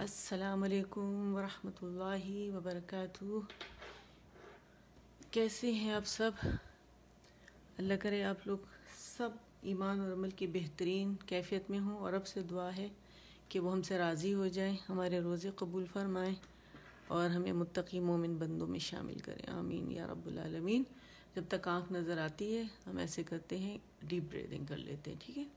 असलकम वरहमल वबरक कैसे हैं आप सब अल्लाह करे आप लोग सब ईमान और अमल की बेहतरीन कैफियत में हों और अब से दुआ है कि वो हमसे राज़ी हो जाए हमारे रोज़े कबूल फरमाएँ और हमें मुतकी मोमिन बंदों में शामिल करें आमीन या रबालमीन जब तक आँख नज़र आती है हम ऐसे करते हैं डीप ब्रीदिंग कर लेते हैं ठीक है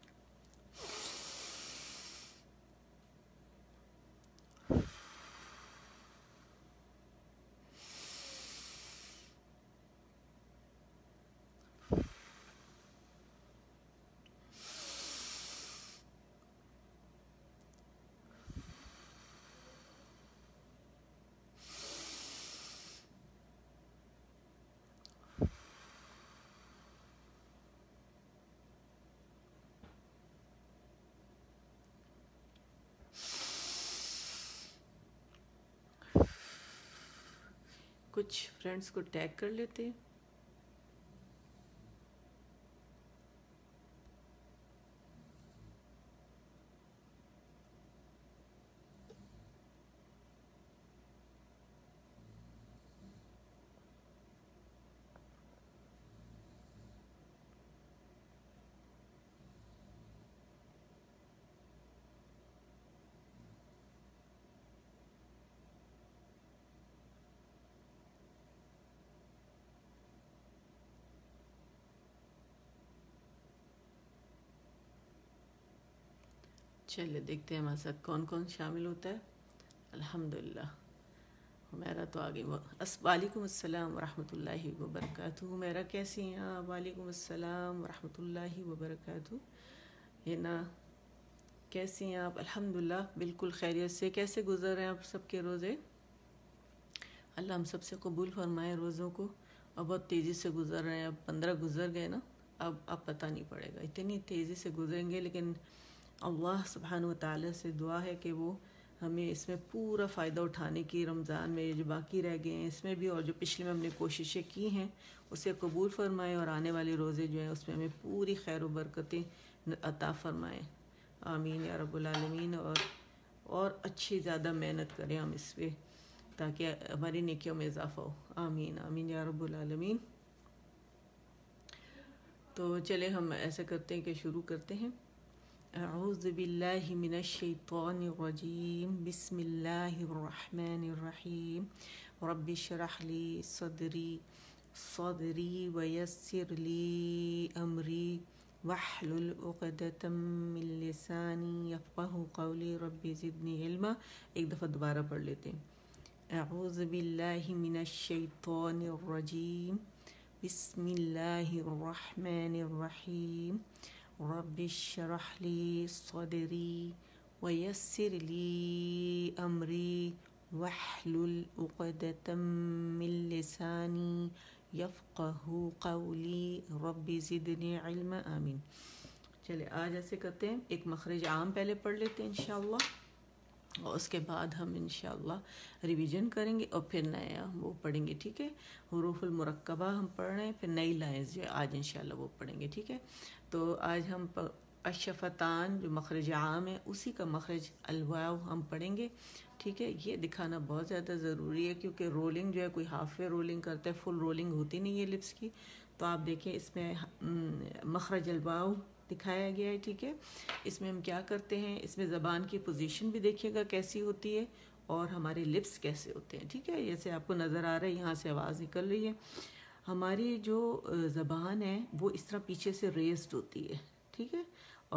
कुछ फ्रेंड्स को टैग कर लेते हैं चलिए देखते हैं हमारे साथ कौन कौन शामिल होता है अल्हम्दुलिल्लाह हुमेरा तो आगे अस वालेकुम अस्सलाम वरहमतुल्लाहि वबरकatuh मेरा कैसी हैं आप वालेकुम अस्सलाम वरहमतुल्लाहि ये ना कैसी हैं आप अल्हम्दुलिल्लाह बिल्कुल खैरियत से कैसे गुजर रहे हैं आप सबके रोज़े अल्लाह हम सबसे कबूल फरमाए रोज़ों को और बहुत तेज़ी से गुजर रहे हैं अब पंद्रह गुजर गए ना अब अब पता नहीं पड़ेगा इतनी तेज़ी से गुजरेंगे लेकिन अल्लाह सुबहान वाली से दुआ है कि वो हमें इसमें पूरा फ़ायदा उठाने की रमज़ान में जो बाकी रह गए हैं इसमें भी और जो पिछले में हमने कोशिशें की हैं उसे कबूल फरमाएँ और आने वाले रोज़े जो हैं उसमें हमें पूरी खैर वरकतें अता फ़रमाएँ आमीन या रबालमीन और और अच्छी ज़्यादा मेहनत करें हम इस पर ताकि हमारी निकियों में इजाफा हो आमीन आमीन या रबालमीन तो चले हम ऐसा करते हैं कि शुरू करते हैं أعوذ بالله من الشيطان الرجيم بسم الله الرحمن الرحيم رب اشرح لي صدري صدري ويسر لي أمري واحلل عقدة من لساني يفقه قولي ربي زدني علما ایک دفعہ دوبارہ پڑھ لیتے ہیں اعوذ بالله من الشيطان الرجيم بسم الله الرحمن الرحيم رب اشرح لي صدري ويسر لي أمري واحلل عقدة من لساني आमीन चले आज ऐसे करते हैं एक मखरज आम पहले पढ़ लेते हैं इन और उसके बाद हम इन रिवीजन करेंगे और फिर नया वो पढ़ेंगे ठीक है हरूफुलमरकबा हम पढ़ रहे हैं फिर नई लाइन्स जो आज इन वो पढ़ेंगे ठीक है तो आज हम अशफतान जो मखरज आम है उसी का मखरज अलवाव हम पढ़ेंगे ठीक है ये दिखाना बहुत ज़्यादा ज़रूरी है क्योंकि रोलिंग जो है कोई हाफ वे रोलिंग करता है फुल रोलिंग होती नहीं है लिप्स की तो आप देखें इसमें हम्म, मखरज अलवाव दिखाया गया है ठीक है इसमें हम क्या करते हैं इसमें ज़बान की पोजिशन भी देखिएगा कैसी होती है और हमारे लिप्स कैसे होते हैं ठीक है जैसे आपको नज़र आ रहा है यहाँ से आवाज़ निकल रही है हमारी जो ज़बान है वो इस तरह पीछे से रेस्ड होती है ठीक है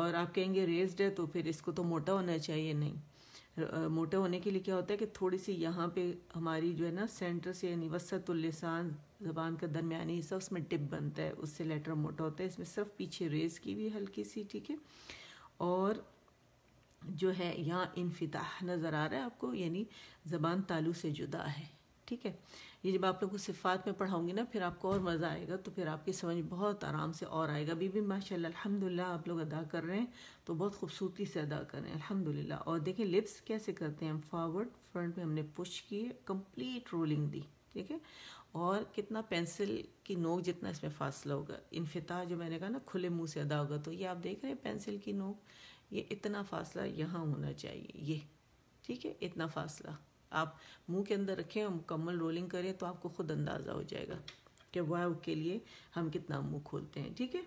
और आप कहेंगे रेस्ड है तो फिर इसको तो मोटा होना चाहिए नहीं मोटा होने के लिए क्या होता है कि थोड़ी सी यहाँ पे हमारी जो है ना सेंटर से यानी वसतुल्लिसान ज़बान का दरमियानी हिस्सा उसमें टिप बनता है उससे लेटर मोटा होता है इसमें सिर्फ पीछे रेस की भी हल्की सी ठीक है और जो है यहाँ इनफिताह नज़र आ रहा है आपको यानी ज़बान तालू से जुदा है ठीक है ये जब आप लोग को सिफ़ात में पढ़ाऊंगी ना फिर आपको और मज़ा आएगा तो फिर आपकी समझ बहुत आराम से और आएगा अभी भी माशा अल्हम्दुलिल्लाह आप लोग अदा कर रहे हैं तो बहुत खूबसूरती से अदा कर रहे हैं अल्हम्दुलिल्लाह और देखें लिप्स कैसे करते हैं हम फॉरवर्ड फ्रंट में हमने पुश किए कम्प्लीट रोलिंग दी ठीक है और कितना पेंसिल की नोक जितना इसमें फासला होगा इनफिता जो मैंने कहा ना खुले मुँह से अदा होगा तो ये आप देख रहे हैं पेंसिल की नोक ये इतना फासला यहाँ होना चाहिए ये ठीक है इतना फासला आप मुंह के अंदर रखें और मुकम्मल रोलिंग करें तो आपको खुद अंदाज़ा हो जाएगा कि वाव के लिए हम कितना मुंह खोलते हैं ठीक है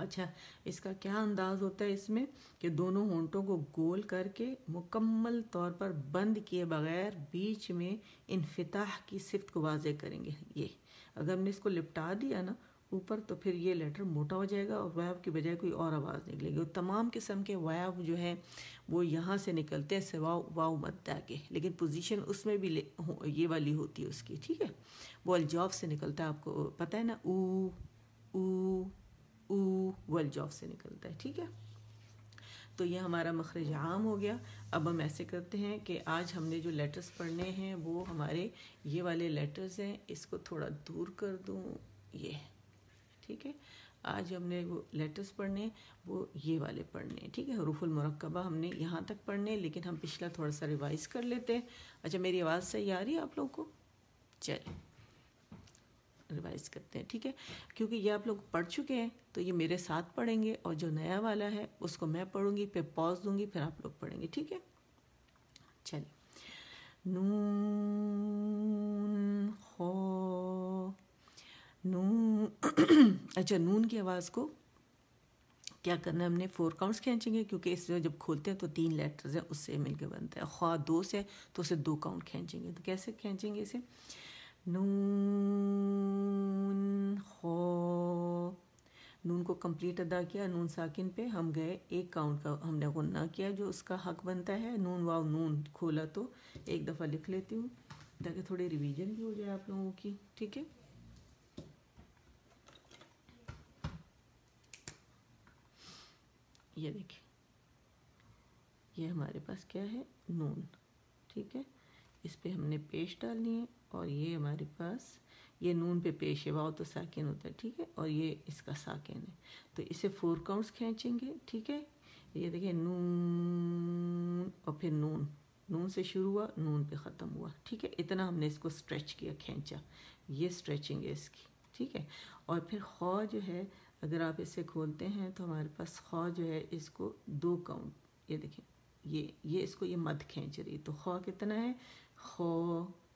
अच्छा इसका क्या अंदाज होता है इसमें कि दोनों होंठों को गोल करके मुकम्मल तौर पर बंद किए बगैर बीच में इनफिताह की सिफत को वाजे करेंगे ये अगर हमने इसको लिपटा दिया ना ऊपर तो फिर ये लेटर मोटा हो जाएगा और वायव की बजाय कोई और आवाज़ निकलेगी और तमाम किस्म के वायव जो हैं वो यहाँ से निकलते हैं सिवाओ वाव मद्दा के लेकिन पोजीशन उसमें भी ये वाली होती है उसकी ठीक है वो अलजॉफ से निकलता है आपको पता है ना ऊ ऊ वो अलजॉफ से निकलता है ठीक है तो ये हमारा मखरज आम हो गया अब हम ऐसे करते हैं कि आज हमने जो लेटर्स पढ़ने हैं वो हमारे ये वाले लेटर्स हैं इसको थोड़ा दूर कर दूँ ये ठीक है आज हमने वो लेटर्स पढ़ने वो ये वाले पढ़ने ठीक है हरूफुल मरकबा हमने यहाँ तक पढ़ने लेकिन हम पिछला थोड़ा सा रिवाइज कर लेते हैं अच्छा मेरी आवाज़ सही आ रही है आप लोगों को चलें रिवाइज करते हैं ठीक है क्योंकि ये आप लोग पढ़ चुके हैं तो ये मेरे साथ पढ़ेंगे और जो नया वाला है उसको मैं पढ़ूंगी फिर पॉज दूंगी फिर आप लोग पढ़ेंगे ठीक है चलिए नू नून अच्छा नून की आवाज़ को क्या करना है हमने फोर काउंट्स खींचेंगे क्योंकि इसमें जब खोलते हैं तो तीन लेटर्स हैं उससे मिलकर बनता है ख्वा दो से तो उसे दो काउंट खींचेंगे तो कैसे खींचेंगे इसे नून खो नून को कंप्लीट अदा किया नून साकिन पे हम गए एक काउंट का हमने गुन्ना किया जो उसका हक बनता है नून वाव नून खोला तो एक दफ़ा लिख लेती हूँ ताकि थोड़ी रिवीजन भी हो जाए आप लोगों की ठीक है ये देखें ये हमारे पास क्या है नून ठीक है इस पर पे हमने पेश डालनी है और ये हमारे पास ये नून पे पेश है वाओ तो साकिन होता है ठीक है और ये इसका साकिन है तो इसे फोर काउंट्स खींचेंगे ठीक है ये देखिए नून और फिर नून नून से शुरू हुआ नून पे ख़त्म हुआ ठीक है इतना हमने इसको स्ट्रेच किया खींचा ये स्ट्रेचिंग है इसकी ठीक है और फिर खौ जो है अगर आप इसे खोलते हैं तो हमारे पास खौ जो है इसको दो काउंट ये देखें ये ये इसको ये मत खींच रही तो खौ कितना है खौ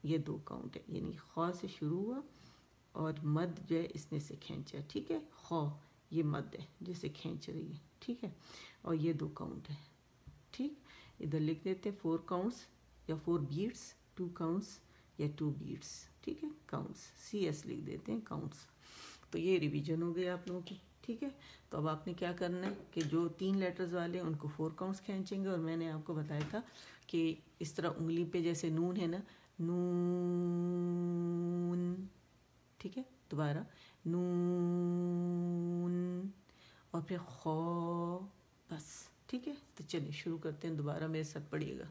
ये दो काउंट है यानी खौ से शुरू हुआ और मद जो है इसने से खींचा ठीक है खौ ये मद है जिसे खींच रही है ठीक है और ये दो काउंट है ठीक इधर लिख देते हैं फोर काउंट्स या फोर बीट्स टू काउंट्स या टू बीट्स ठीक है काउंट्स सी एस लिख देते हैं काउंट्स तो ये रिवीजन हो गई आप लोगों की ठीक है तो अब आपने क्या करना है कि जो तीन लेटर्स वाले उनको फोर काउंट्स खींचेंगे और मैंने आपको बताया था कि इस तरह उंगली पे जैसे नून है ना नून ठीक है दोबारा नून और फिर खो बस ठीक है तो चलिए शुरू करते हैं दोबारा मेरे साथ पढ़िएगा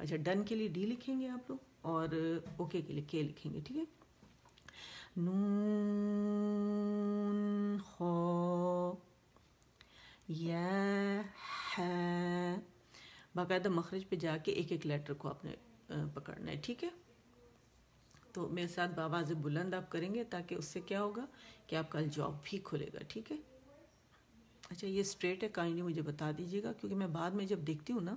अच्छा डन के लिए डी लिखेंगे आप लोग और ओके के लिए के लिखेंगे ठीक है नून खो या है बाकायदा मखरज पे जाके एक एक लेटर को आपने पकड़ना है ठीक है तो मेरे साथ बाबाज बुलंद आप करेंगे ताकि उससे क्या होगा कि आपका जॉब भी खुलेगा ठीक है अच्छा ये स्ट्रेट है काइंडली मुझे बता दीजिएगा क्योंकि मैं बाद में जब देखती हूँ ना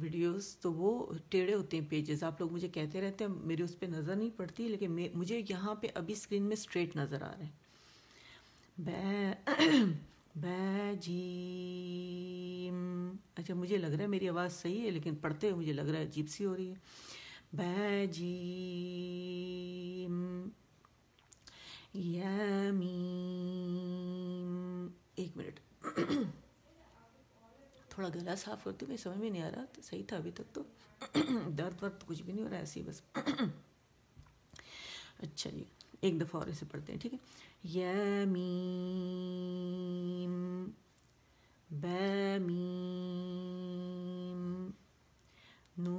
वीडियोस तो वो टेढ़े होते हैं पेजेस आप लोग मुझे कहते रहते हैं मेरी उस पर नज़र नहीं पड़ती लेकिन मुझे यहाँ पे अभी स्क्रीन में स्ट्रेट नज़र आ रहे हैं बै बैजीम अच्छा मुझे लग रहा है मेरी आवाज़ सही है लेकिन पढ़ते हुए मुझे लग रहा है अजीब सी हो रही है बैजीम यमी थोड़ा गला साफ हूँ मैं समझ में नहीं आ रहा तो सही था अभी तक तो दर्द वर्द तो कुछ भी नहीं हो रहा ऐसे ही बस अच्छा जी एक दफ़ा और ऐसे पढ़ते हैं ठीक है यमीम बैमीम नू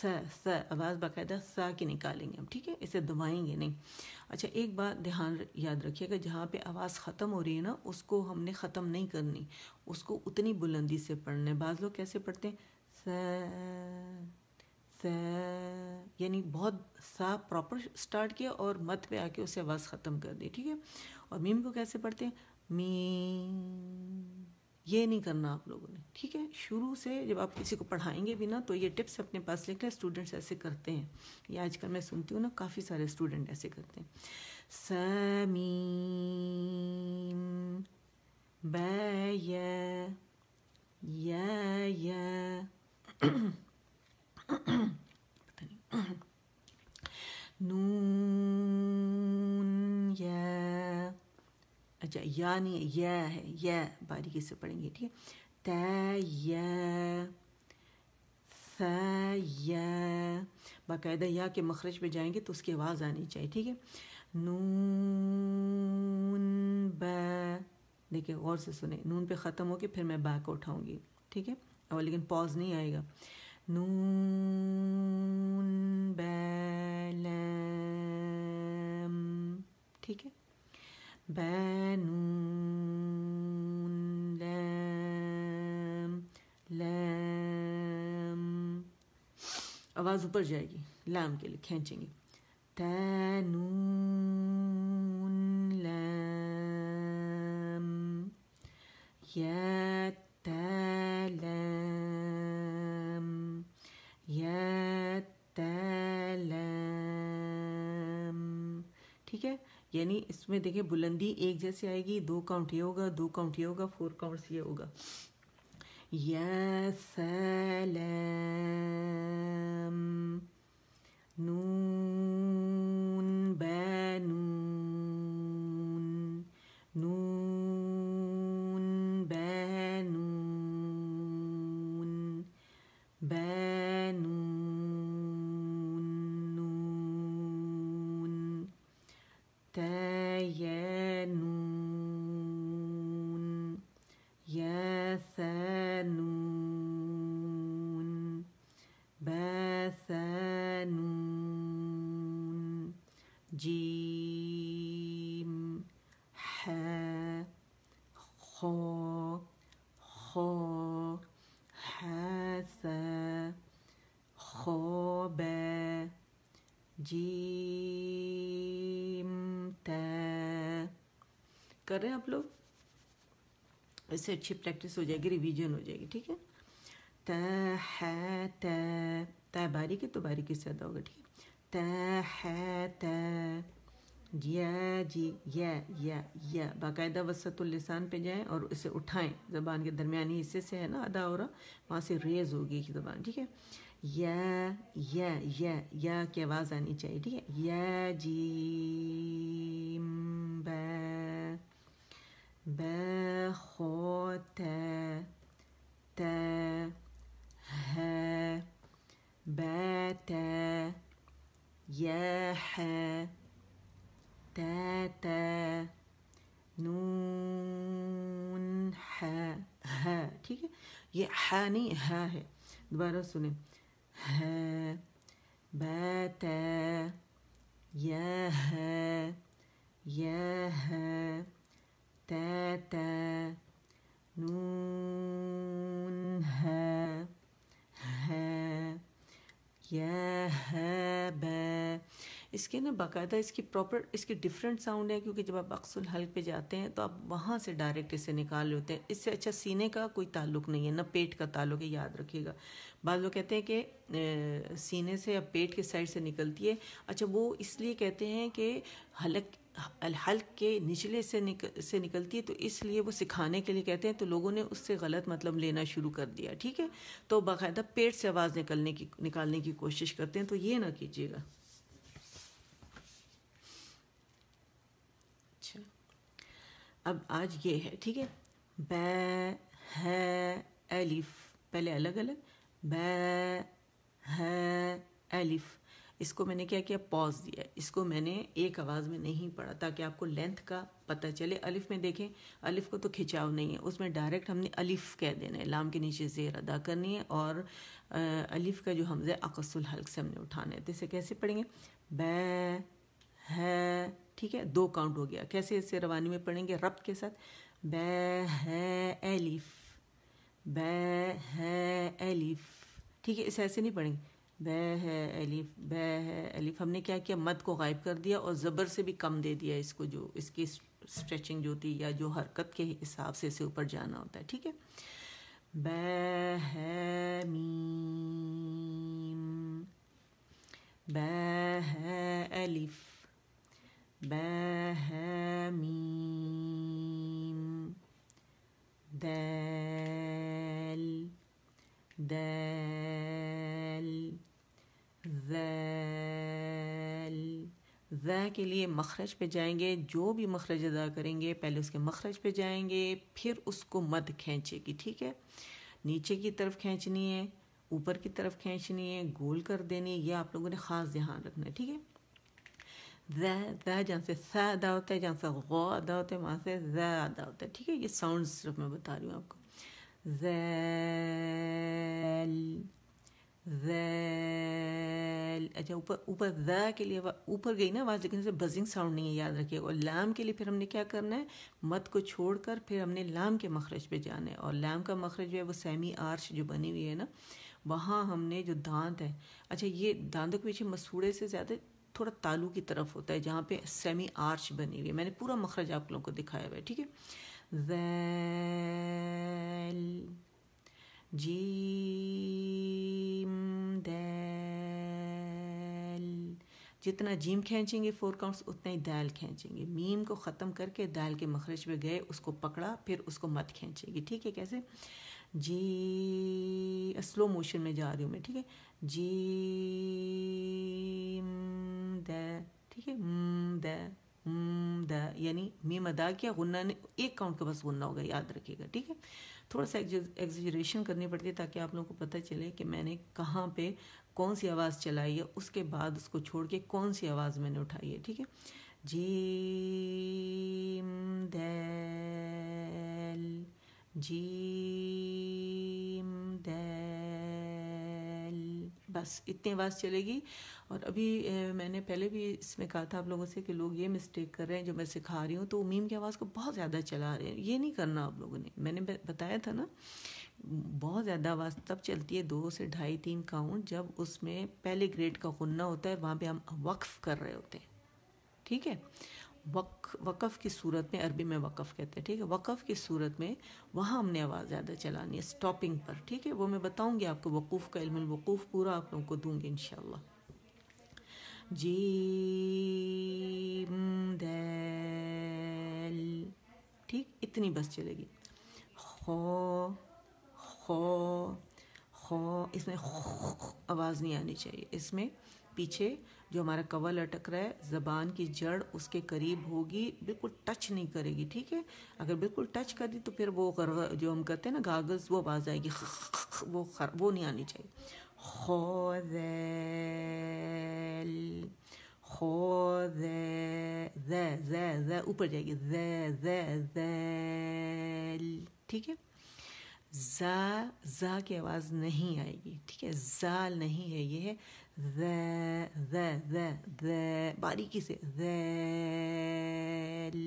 स स आवाज़ बाकायदा सा की निकालेंगे हम ठीक है इसे दबाएंगे नहीं अच्छा एक बात ध्यान याद रखिएगा जहाँ पे आवाज़ ख़त्म हो रही है ना उसको हमने ख़त्म नहीं करनी उसको उतनी बुलंदी से पढ़ना है बाज़ लोग कैसे पढ़ते हैं स स यानी बहुत सा प्रॉपर स्टार्ट किया और मत पे आके उसे आवाज़ ख़त्म कर दी ठीक है और मीम को कैसे पढ़ते हैं मी ये नहीं करना आप लोगों ने ठीक है शुरू से जब आप किसी को पढ़ाएंगे भी ना तो ये टिप्स अपने पास लिख लें स्टूडेंट्स ऐसे करते हैं ये आजकल मैं सुनती हूँ ना काफ़ी सारे स्टूडेंट ऐसे करते हैं समीम बता पता नहीं नून या चाहिए या नहीं यह है यह बारीकी से पढ़ेंगे ठीक है तय बाकायदा या के मखरज पे जाएंगे तो उसकी आवाज़ आनी चाहिए ठीक है नून ब देखिए गौर से सुने नून पे ख़त्म होके फिर मैं बैक उठाऊंगी ठीक है और लेकिन पॉज नहीं आएगा नून ब ठीक है بنون लैम लैम आवाज़ ऊपर जाएगी लैम के लिए खींचेंगे तैनून लैम या तैलैम यानी इसमें देखिए बुलंदी एक जैसी आएगी दो काउंट ये होगा दो काउंट ये होगा फोर काउंट ये होगा सैलम नू बसनून जीम ह खो खो हस खोब जीम त कर रहे हैं आप लोग इससे अच्छी प्रैक्टिस हो जाएगी रिवीजन हो जाएगी ठीक है त है बारीक तो बारीकी से अदा होगा ठीक है त है त जी या बाकायदा वसतुल्लिसान पे जाएं और इसे उठाएं ज़बान के दरमियानी हिस्से से है ना अदा हो रहा वहाँ से रेज होगी की ज़बान ठीक है या या या या की आवाज़ आनी चाहिए ठीक है या जी تا يا حا تا تا نون حا ها ठीक है ये हा नहीं हा है दोबारा सुने है बैत यह है यह है तैत नून है है बै इसके ना बाकायदा इसकी प्रॉपर इसकी डिफरेंट साउंड है क्योंकि जब आप अक्सुल हल पे जाते हैं तो आप वहाँ से डायरेक्ट इसे निकाल लेते हैं इससे अच्छा सीने का कोई ताल्लुक नहीं है ना पेट का ताल्लुक है याद रखिएगा बाद लोग कहते हैं कि सीने से या पेट के साइड से निकलती है अच्छा वो इसलिए कहते हैं कि हलक हल्क के निचले से निक से निकलती है तो इसलिए वो सिखाने के लिए कहते हैं तो लोगों ने उससे गलत मतलब लेना शुरू कर दिया ठीक है तो बाकायदा पेट से आवाज़ निकलने की निकालने की कोशिश करते हैं तो ये ना कीजिएगा अच्छा अब आज ये है ठीक है बै है एलिफ पहले अलग अलग बै है एलिफ इसको मैंने क्या किया पॉज दिया इसको मैंने एक आवाज़ में नहीं पढ़ा ताकि आपको लेंथ का पता चले अलिफ में देखें अलिफ को तो खिंचाव नहीं है उसमें डायरेक्ट हमने अलिफ कह देना है लाम के नीचे जेर अदा करनी है और अलिफ का जो हमजे अकसुल हल्क से हमने उठाना है तो इसे कैसे पढ़ेंगे ब है ठीक है दो काउंट हो गया कैसे इसे रवानी में पढ़ेंगे रब के साथ ब है एलिफ बै है एलिफ ठीक है इसे ऐसे नहीं पढ़ेंगे बे है अलिफ बै है अलिफ हमने क्या किया मद को गायब कर दिया और ज़बर से भी कम दे दिया इसको जो इसकी स्ट्रेचिंग जो होती या जो हरकत के हिसाब से इसे ऊपर जाना होता है ठीक है बे है मीम बे है अलिफ बे है मीम दे के लिए मखरज पे जाएंगे जो भी मखरज अदा करेंगे पहले उसके मखरज पे जाएंगे फिर उसको मद खींचेगी ठीक है नीचे की तरफ खींचनी है ऊपर की तरफ खींचनी है गोल कर देनी है ये आप लोगों ने ख़ास ध्यान रखना है ठीक है जहाँ से स अदा होता है जहाँ से गो अदा होता है वहाँ से ज अदा होता है ठीक है ये साउंड सिर्फ मैं बता रही हूँ आपको जैल जैल ऑयल अच्छा ऊपर ऊपर द के लिए ऊपर गई ना आवाज़ लेकिन उसे बजिंग साउंड नहीं है याद रखिए और लैम के लिए फिर हमने क्या करना है मत को छोड़कर फिर हमने लैम के मखरज पे जाना है और लैम का मखरज जो है वो सेमी आर्च जो बनी हुई है ना वहाँ हमने जो दांत है अच्छा ये दांतों के पीछे मसूड़े से ज़्यादा थोड़ा तालू की तरफ होता है जहाँ पे सेमी आर्च बनी हुई है मैंने पूरा मखरज आप लोगों को दिखाया हुआ है ठीक है जी जीम जितना जीम खींचेंगे फोर काउंट्स उतना ही दाल खींचेंगे मीम को ख़त्म करके दाल के मखरज में गए उसको पकड़ा फिर उसको मत खींचेंगे ठीक है कैसे जी स्लो मोशन में जा रही हूँ मैं ठीक है जी द ठीक है द द यानी मीम अदा किया गुन्ना ने एक काउंट का बस गुन्ना होगा याद रखिएगा ठीक है थोड़ा सा एग्जरेशन करनी पड़ती है ताकि आप लोगों को पता चले कि मैंने कहाँ पे कौन सी आवाज़ चलाई है उसके बाद उसको छोड़ के कौन सी आवाज़ मैंने उठाई है ठीक है जी दैल जी दैल बस इतनी आवाज़ चलेगी और अभी ए, मैंने पहले भी इसमें कहा था आप लोगों से कि लोग ये मिस्टेक कर रहे हैं जो मैं सिखा रही हूँ तो मीम की आवाज़ को बहुत ज़्यादा चला रहे हैं ये नहीं करना आप लोगों ने मैंने बताया था ना बहुत ज़्यादा आवाज़ तब चलती है दो से ढाई तीन काउंट जब उसमें पहले ग्रेड का गुन्ना होता है वहाँ पर हम वक्फ कर रहे होते हैं ठीक है वक़ वक़ की सूरत में अरबी में वक़ कहते हैं ठीक है वक़ की सूरत में वहाँ हमने आवाज़ ज़्यादा चलानी है स्टॉपिंग पर ठीक है वो मैं बताऊँगी आपको वक़ूफ़ का इल्मूफ़ पूरा आप लोगों को दूँगी इन जी दैल ठीक इतनी बस चलेगी खो खो खो इसमें आवाज़ नहीं आनी चाहिए इसमें पीछे जो हमारा कवर लटक रहा है ज़बान की जड़ उसके करीब होगी बिल्कुल टच नहीं करेगी ठीक है अगर बिल्कुल टच कर दी तो फिर वो जो हम करते हैं ना गागज़ वो आवाज़ आएगी वो खर वो नहीं आनी चाहिए खोल खोल ऊपर जाएगी ठीक है जा जा की आवाज़ नहीं आएगी ठीक है जा नहीं है ये है द द बारीकी से दैल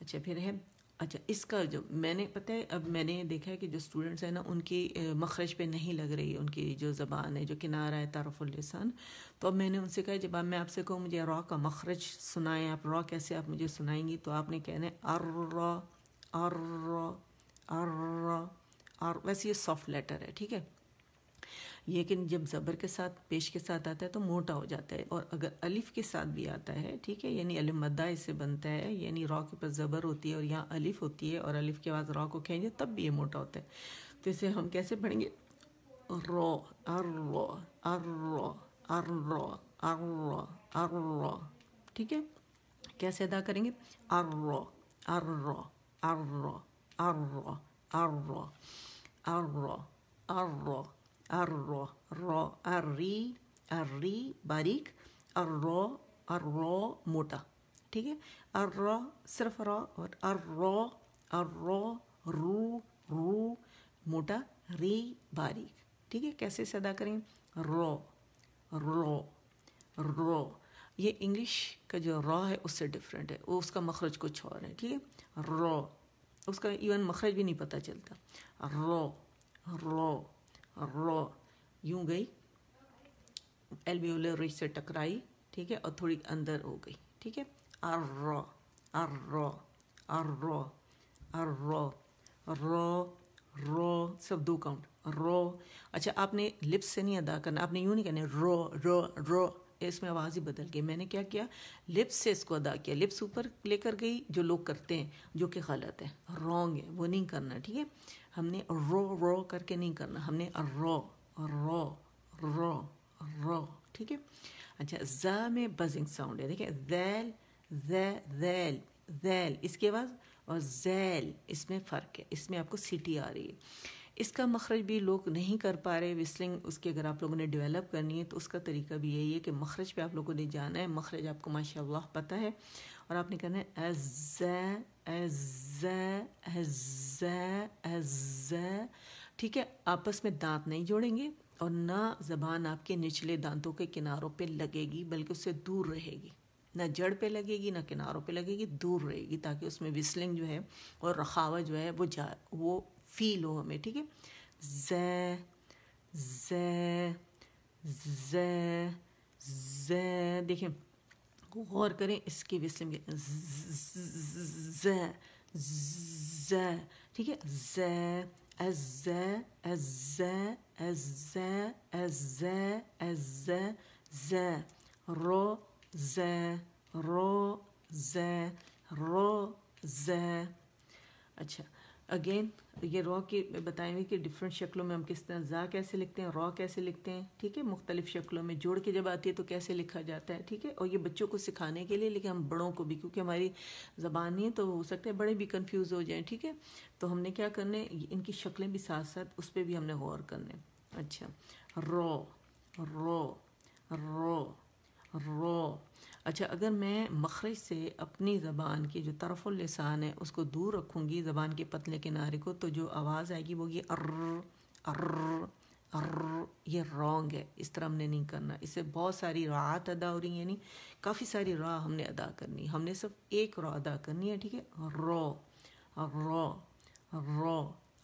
अच्छा फिर है अच्छा इसका जो मैंने पता है अब मैंने देखा है कि जो स्टूडेंट्स हैं ना उनकी मखरज पे नहीं लग रही है उनकी जो ज़बान है जो किनारा है तारफ़ुलसान तो अब मैंने उनसे कहा जब मैं आपसे कहूँ मुझे रॉ का मखरज सुनाएं आप रॉ कैसे आप मुझे सुनाएंगी तो आपने कहना है अर्र अर्र अर और वैसे ये सॉफ्ट लेटर है ठीक है लेकिन जब ज़बर के साथ पेश के साथ आता है तो मोटा हो जाता है और अगर अलिफ के साथ भी आता है ठीक है यानी अलिफ मद्दा इससे बनता है यानी रॉ के पास ज़बर होती है और यहाँ अलिफ होती है और अलिफ के बाद रॉ को खेंगे तब भी ये मोटा होता है तो इसे हम कैसे पढ़ेंगे रो अर रॉ अर रॉ अर ठीक है कैसे अदा करेंगे अर रो अर रो अर रो arro, arro, arro, arro, arro, ro, arri, arri, barik, अर्रो अर्रो मोटा ठीक है अर्रो सिर्फ रो और अर्रो अर्रो रू रू मोटा री बारीक ठीक है कैसे सदा करें रो रो रो ये इंग्लिश का जो रॉ है उससे डिफरेंट है वो उसका मखरज कुछ और है ठीक है रॉ उसका इवन मखरज भी नहीं पता चलता रो रो रो यूं गई एल्वियोलर रिच से टकराई ठीक है और थोड़ी अंदर हो गई ठीक है अर रो अर रो अर रो अर रो रो रो सब दो काउंट रो अच्छा आपने लिप्स से नहीं अदा करना आपने यूं नहीं कहना रो रो रो इसमें आवाज़ ही बदल गई मैंने क्या किया लिप्स से इसको अदा किया लिप्स ऊपर लेकर गई जो लोग करते हैं जो कि गलत है रॉन्ग है वो नहीं करना ठीक है हमने रो रो करके नहीं करना हमने रो रो रो रो ठीक है अच्छा ज में बजिंग साउंड है देखिए जैल जैल जैल इसके बाद और जैल इसमें फ़र्क है इसमें आपको सीटी आ रही है इसका मखरज भी लोग नहीं कर पा रहे विस्लिंग उसकी अगर आप लोगों ने डेवलप करनी है तो उसका तरीका भी यही है कि मखरज पे आप लोगों ने जाना है मखरज आपको माशा पता है और आपने कहना है एज एज ठीक है आपस में दांत नहीं जोड़ेंगे और ना जबान आपके निचले दांतों के किनारों पे लगेगी बल्कि उससे दूर रहेगी ना जड़ पे लगेगी ना किनारों पे लगेगी दूर रहेगी ताकि उसमें विस्लिंग जो है और रखावा जो है वो जा वो फील हो हमें ठीक है ज ज ज ज देखें गौर करें इसके विस्लिम के ज ज ठीक है ज एज एज एज एज az ज ro ज ro ज ro ज अच्छा अगेन ये रॉ की बताएंगे कि डिफरेंट शक्लों में हम किस तरह ज़ा कैसे लिखते हैं रॉ कैसे लिखते हैं ठीक है मुख्तलिफ़ शक्लों में जोड़ के जब आती है तो कैसे लिखा जाता है ठीक है और ये बच्चों को सिखाने के लिए लेकिन हम बड़ों को भी क्योंकि हमारी ज़बान है तो हो सकता है बड़े भी कन्फ्यूज़ हो जाए ठीक है तो हमने क्या करने इनकी शक्लें भी साथ साथ उस पर भी हमने गौर करने अच्छा रॉ रॉ रॉ रॉ अच्छा अगर मैं मखरज से अपनी ज़बान की जो तरफ़ लसान है उसको दूर रखूँगी ज़बान के पतले किनारे को तो जो आवाज़ आएगी वो ये अर्र अर्र अर्र ये रॉन्ग है इस तरह हमने नहीं करना इससे बहुत सारी राहत अदा हो रही यानी काफ़ी सारी राह हमने अदा करनी हमने सिर्फ एक रॉ अदा करनी है ठीक है रो रो रो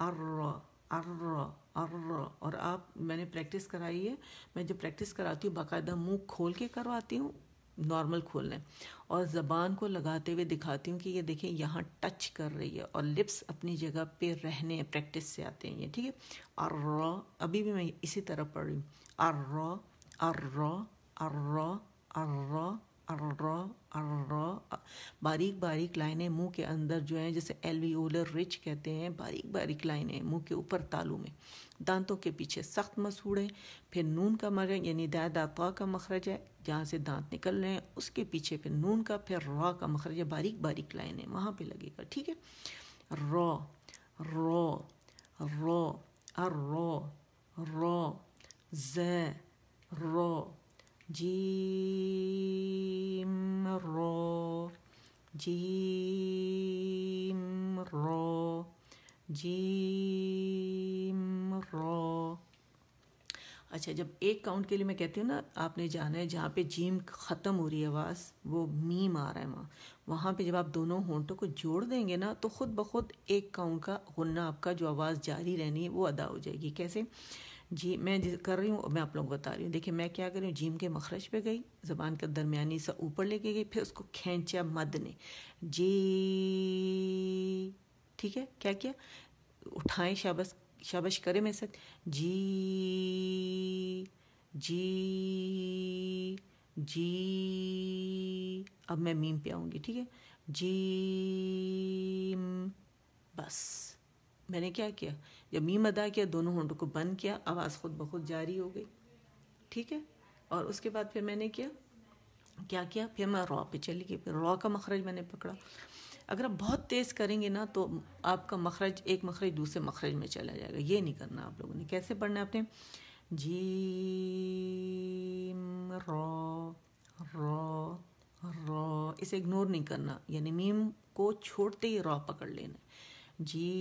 अर्र अर्र अर्र और आप मैंने प्रैक्टिस कराई है मैं जब प्रैक्टिस कराती हूँ बाकायदा मुंह खोल के करवाती हूँ नॉर्मल खोल लें और ज़बान को लगाते हुए दिखाती हूँ कि ये देखें यहाँ टच कर रही है और लिप्स अपनी जगह पे रहने हैं प्रैक्टिस से आते हैं ये ठीक है और रॉ अभी भी मैं इसी तरह पढ़ रही हूँ अर रॉ अर रॉ अर रॉ अर रॉ बारीक बारीक लाइनें मुंह के अंदर जो हैं जैसे एलवीओलर रिच कहते हैं बारीक बारीक लाइनें मुंह के ऊपर तालू में दांतों के पीछे सख्त मसूड़ है फिर नून का मर यानी दा दाता का मखरज है जहाँ से दांत निकल रहे हैं उसके पीछे फिर नून का फिर रॉ का मखरज है बारीक बारीक लाइन है वहाँ पर लगेगा ठीक है रॉ रो अर रो रो ज रो जीम रो जीम रो जी रॉ अच्छा जब एक काउंट के लिए मैं कहती हूँ ना आपने जाना है जहाँ पे जीम ख़त्म हो रही है आवाज़ वो मीम आ रहा है वहाँ वहाँ पे जब आप दोनों होंठों को जोड़ देंगे ना तो ख़ुद ब खुद एक काउंट का गुन्ना आपका जो आवाज़ जारी रहनी है वो अदा हो जाएगी कैसे जी मैं कर रही हूँ मैं आप लोगों को बता रही हूँ देखिए मैं क्या कर रही हूँ जीम के मखरज पे गई ज़बान का दरमियानी सा ऊपर लेके गई फिर उसको खींचा मद ने जी ठीक है क्या किया उठाएं शाबस शाबाश करें मेरे साथ जी जी जी अब मैं मीम पे आऊँगी ठीक है जी बस मैंने क्या किया जब मीम अदा किया दोनों होंठों को बंद किया आवाज़ खुद ब खुद जारी हो गई ठीक है और उसके बाद फिर मैंने किया क्या किया फिर मैं रॉ पे चली गई फिर रॉ का मखरज मैंने पकड़ा अगर आप बहुत तेज़ करेंगे ना तो आपका मखरज एक मखरज दूसरे मखरज में चला जाएगा ये नहीं करना आप लोगों ने कैसे पढ़ना है आपने जी रो रो रो इसे इग्नोर नहीं करना यानी मीम को छोड़ते ही रॉ पकड़ लेना है जी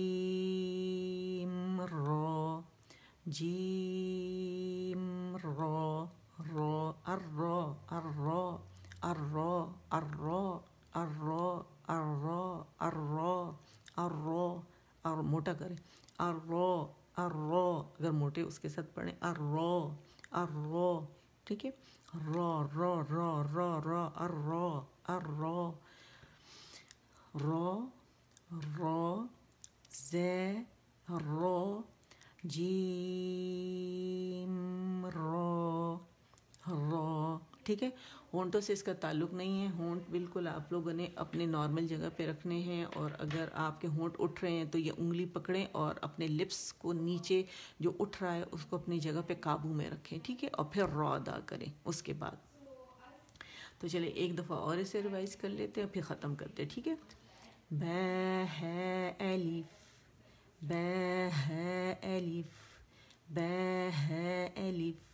रो जी रो रो अर रो अर रो अर रो अर रो अर रो अर अर्रो अर अर्रो और मोटा करें अर अर अर्रो अगर मोटे उसके साथ पढ़ें अर अर अर्रो ठीक है रो रो रो रो रो अर्रो अर्रो रो रो जे रो जीम रो रो ठीक है होंटों से इसका ताल्लुक नहीं है होंट बिल्कुल आप लोगों ने अपने नॉर्मल जगह पे रखने हैं और अगर आपके होंट उठ रहे हैं तो ये उंगली पकड़ें और अपने लिप्स को नीचे जो उठ रहा है उसको अपनी जगह पे काबू में रखें ठीक है और फिर रॉ अदा करें उसके बाद तो चलिए एक दफ़ा और इसे रिवाइज कर लेते हैं फिर ख़त्म करते हैं ठीक है बै है एलिफ बै है एलिफ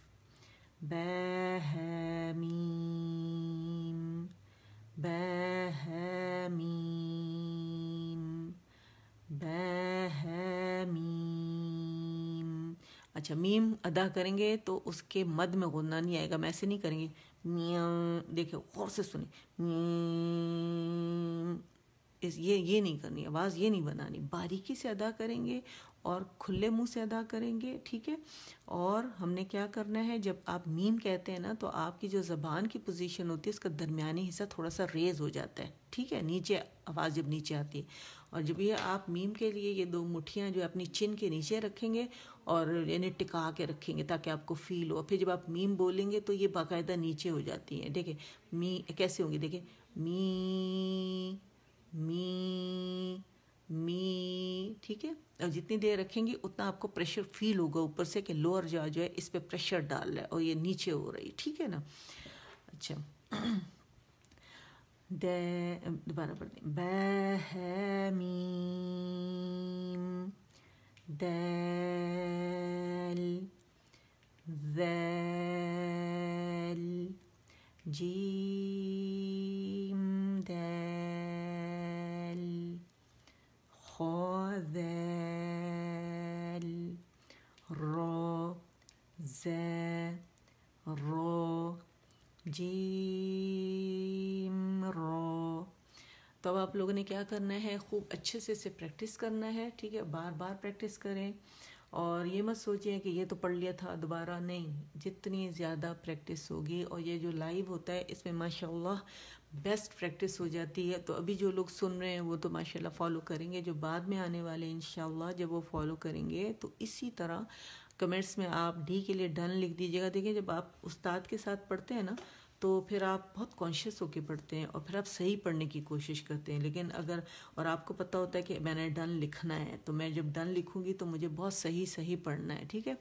Behemim, behemim, behemim. अच्छा मीम अदा करेंगे तो उसके मद में गुंदा नहीं आएगा मैं ऐसे नहीं करेंगे मियाँ गौर से सुने इस ये ये नहीं करनी आवाज़ ये नहीं बनानी बारीकी से अदा करेंगे और खुले मुंह से अदा करेंगे ठीक है और हमने क्या करना है जब आप मीम कहते हैं ना तो आपकी जो ज़बान की पोजीशन होती है उसका दरमियानी हिस्सा थोड़ा सा रेज हो जाता है ठीक है नीचे आवाज़ जब नीचे आती है और जब ये आप मीम के लिए ये दो मुठियाँ जो अपनी चिन के नीचे रखेंगे और यानी टिका के रखेंगे ताकि आपको फील हो फिर जब आप मीम बोलेंगे तो ये बाकायदा नीचे हो जाती हैं है मी कैसे होंगी देखिए मी मी मी ठीक है और जितनी देर रखेंगी उतना आपको प्रेशर फील होगा ऊपर से कि लोअर जॉ जो है इस पर प्रेशर डाल रहा है और ये नीचे हो रही ठीक है ना अच्छा दे दोबारा पढ़ते दें है दैल दैल जी दैल خذل ر ز ر जीम रो तो अब आप लोगों ने क्या करना है खूब अच्छे से इसे प्रैक्टिस करना है ठीक है बार बार प्रैक्टिस करें और ये मत सोचिए कि ये तो पढ़ लिया था दोबारा नहीं जितनी ज़्यादा प्रैक्टिस होगी और ये जो लाइव होता है इसमें माशाल्लाह बेस्ट प्रैक्टिस हो जाती है तो अभी जो लोग सुन रहे हैं वो तो माशाल्लाह फॉलो करेंगे जो बाद में आने वाले इन जब वो फॉलो करेंगे तो इसी तरह कमेंट्स में आप डी के लिए डन लिख दीजिएगा देखिए जब आप उस्ताद के साथ पढ़ते हैं ना तो फिर आप बहुत कॉन्शियस होकर पढ़ते हैं और फिर आप सही पढ़ने की कोशिश करते हैं लेकिन अगर और आपको पता होता है कि मैंने डन लिखना है तो मैं जब डन लिखूँगी तो मुझे बहुत सही सही पढ़ना है ठीक है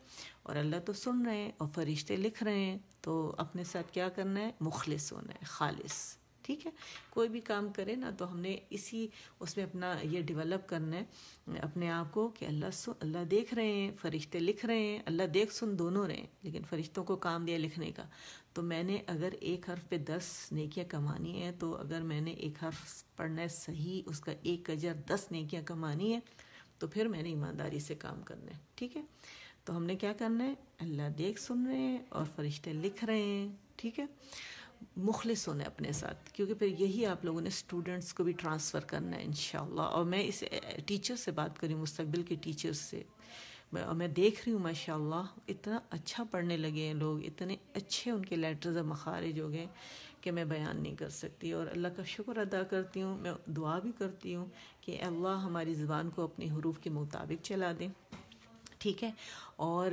और अल्लाह तो सुन रहे हैं और फरिश्ते लिख रहे हैं तो अपने साथ क्या करना है मुखलिस होना है खालिस ठीक है कोई भी काम करे ना तो हमने इसी उसमें अपना ये डेवलप करना है अपने आप को कि अल्लाह अल्लाह देख रहे हैं फरिश्ते लिख रहे हैं अल्लाह देख सुन दोनों रहे हैं लेकिन फरिश्तों को काम दिया लिखने का तो मैंने अगर एक हर्फ पे दस नेकियां कमानी है तो अगर मैंने एक हर्फ पढ़ना है सही उसका एक हजार दस नेकियां कमानी है तो फिर मैंने ईमानदारी से काम करना है ठीक है तो हमने क्या करना है अल्लाह देख सुन रहे हैं और फरिश्ते लिख रहे हैं ठीक है मुखलिस होने अपने साथ क्योंकि फिर यही आप लोगों ने स्टूडेंट्स को भी ट्रांसफ़र करना है इन और मैं इस टीचर से बात करी मुस्तबिल के टीचर्स से मैं देख रही हूँ माशा इतना अच्छा पढ़ने लगे हैं लोग इतने अच्छे उनके लेटर्स और मखारज हो गए कि मैं बयान नहीं कर सकती और अल्लाह का शुक्र अदा करती हूँ मैं दुआ भी करती हूँ कि अल्लाह हमारी ज़बान को अपने हरूफ के मुताबिक चला दें ठीक है और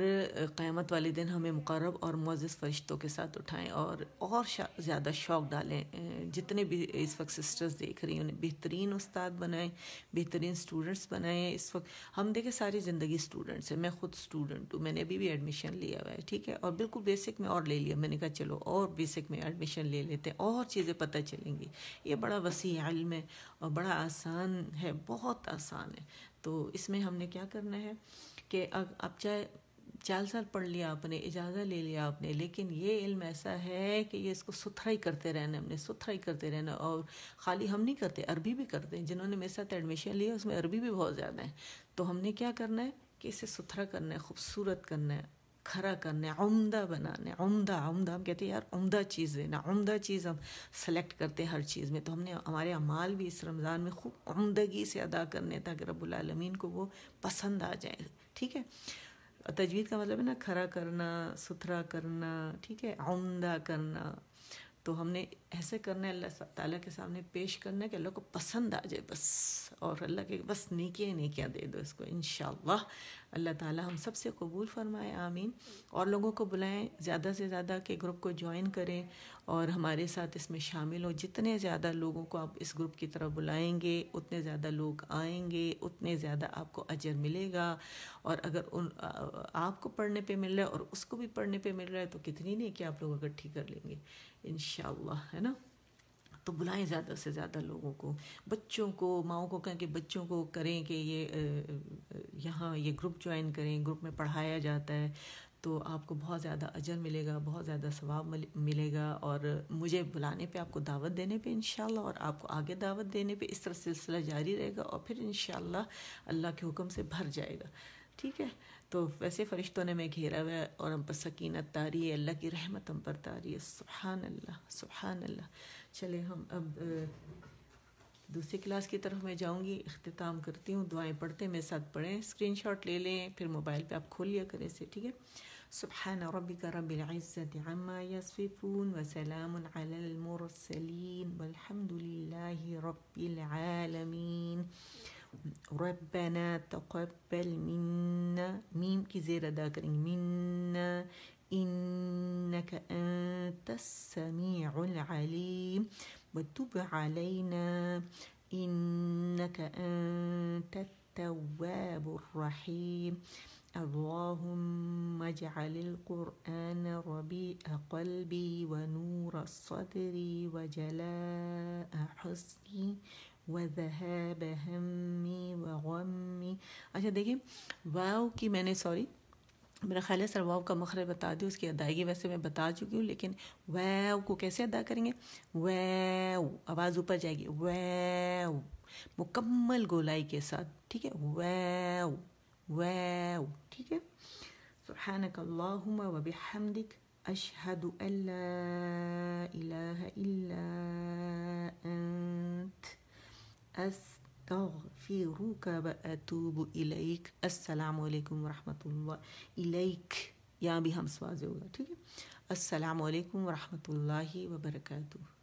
क़यामत वाले दिन हमें मुकरब और मोज़ फरिश्तों के साथ उठाएं और और ज़्यादा शौक़ डालें जितने भी इस वक्त सिस्टर्स देख रही हैं उन्हें बेहतरीन उस्ताद बनाएं बेहतरीन स्टूडेंट्स बनाएं इस वक्त हम देखें सारी ज़िंदगी स्टूडेंट्स हैं मैं ख़ुद स्टूडेंट हूँ मैंने अभी भी एडमिशन लिया हुआ है ठीक है और बिल्कुल बेसिक में और ले लिया मैंने कहा चलो और बेसिक में एडमिशन ले लेते हैं और चीज़ें पता चलेंगी ये बड़ा वसी आलम है और बड़ा आसान है बहुत आसान है तो इसमें हमने क्या करना है कि अब चाहे चार साल पढ़ लिया आपने इजाज़ा ले लिया आपने लेकिन ये इल्म ऐसा है कि ये इसको सुथरा ही करते रहना हमने सुथरा ही करते रहना और खाली हम नहीं करते अरबी भी करते हैं जिन्होंने मेरे साथ एडमिशन लिया उसमें अरबी भी बहुत ज़्यादा है तो हमने क्या करना है कि इसे सुथरा करना है खूबसूरत करना है खरा करना है उमदा बनाना है उमदा उमदा हम कहते हैं यार उमदा चीज़ देना उमदा चीज़ हम सेलेक्ट करते हैं हर चीज़ में तो हमने हमारे अमाल भी इस रमज़ान में खूब उमदगी से अदा करने ताकि रब्बुल रबालमीन को वो पसंद आ जाए ठीक है तजवीज़ का मतलब है ना खरा करना सुथरा करना ठीक है आमदा करना तो हमने ऐसे करना है अल्लाह ताला के सामने पेश करना है कि अल्लाह को पसंद आ जाए बस और अल्लाह के बस नेकियाँ ही दे दो इसको इन अल्लाह ताला हम सबसे कबूल फरमाए आमीन और लोगों को बुलाएं ज़्यादा से ज़्यादा के ग्रुप को ज्वाइन करें और हमारे साथ इसमें शामिल हो जितने ज़्यादा लोगों को आप इस ग्रुप की तरफ बुलाएंगे उतने ज़्यादा लोग आएंगे उतने ज़्यादा आपको अजर मिलेगा और अगर उन आपको पढ़ने पे मिल रहा है और उसको भी पढ़ने पे मिल रहा है तो कितनी नहीं कि आप लोग अगर ठीक कर लेंगे इन है ना तो बुलाएं ज़्यादा से ज़्यादा लोगों को बच्चों को माओ को कहें कि बच्चों को करें कि ये यहाँ ये ग्रुप ज्वाइन करें ग्रुप में पढ़ाया जाता है तो आपको बहुत ज़्यादा अजर मिलेगा बहुत ज़्यादा सवाब मिलेगा और मुझे बुलाने पे आपको दावत देने पे इन और आपको आगे दावत देने पे इस तरह सिलसिला जारी रहेगा और फिर इन अल्लाह के हुक्म से भर जाएगा ठीक है तो वैसे फ़रिश्तों ने मैं घेरा हुआ है और हम पर सकीनत तारी है अल्लाह की रहमत हम पर तारी है सुबहान अल्लाह सुबहान अल्लाह चले हम अब दूसरी क्लास की तरफ मैं जाऊंगी अख्ताम करती हूँ दुआएं पढ़ते मेरे साथ पढ़ें स्क्रीनशॉट ले लें फिर मोबाइल पे आप खोल लिया करें इसे ठीक है सुबहान रबिक रबिल्ज़त अम्मा यसफ़ून वसलाम अलमरसलीन ربنا تقبل منا ميم كزيرة داكرين منا إنك أنت السميع العليم وتب علينا إنك أنت التواب الرحيم اللهم اجعل القرآن ربيع قلبي ونور صدري وجلاء حزني वजहब वमी अच्छा देखिए वाव की मैंने सॉरी मेरा ख्याल है सर वाव का मखर बता दी उसकी अदायगी वैसे मैं बता चुकी हूँ लेकिन वैव को कैसे अदा करेंगे वैव आवाज़ ऊपर जाएगी वैव मुकम्मल गोलाई के साथ ठीक है वैव वैव ठीक है सुबहानक अल्लाहुम व बिहमदिक अशहदु अल्ला इलाहा इल्ला अंत أستغفرك وأتوب إليك السلام عليكم ورحمة الله إليك يا بهم سوازي السلام عليكم ورحمة الله وبركاته